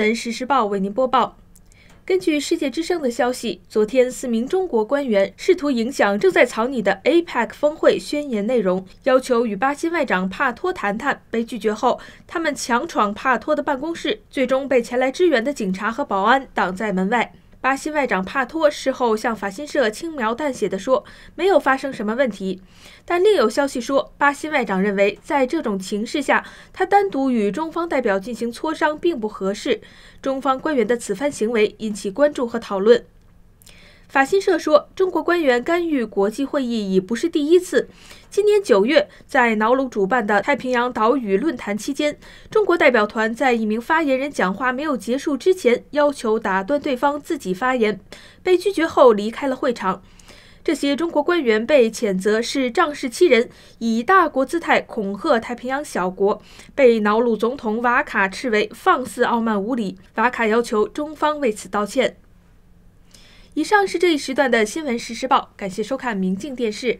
南实时报为您播报，根据世界之声的消息，昨天四名中国官员试图影响正在草拟的 APEC 峰会宣言内容，要求与巴西外长帕托谈谈，被拒绝后，他们强闯帕托的办公室，最终被前来支援的警察和保安挡在门外。巴西外长帕托事后向法新社轻描淡写地说：“没有发生什么问题。”但另有消息说，巴西外长认为，在这种情势下，他单独与中方代表进行磋商并不合适。中方官员的此番行为引起关注和讨论。法新社说，中国官员干预国际会议已不是第一次。今年九月，在瑙鲁主办的太平洋岛屿论坛期间，中国代表团在一名发言人讲话没有结束之前，要求打断对方自己发言，被拒绝后离开了会场。这些中国官员被谴责是仗势欺人，以大国姿态恐吓太平洋小国，被瑙鲁总统瓦卡斥为放肆傲慢无礼。瓦卡要求中方为此道歉。以上是这一时段的新闻实时报，感谢收看《明镜电视》。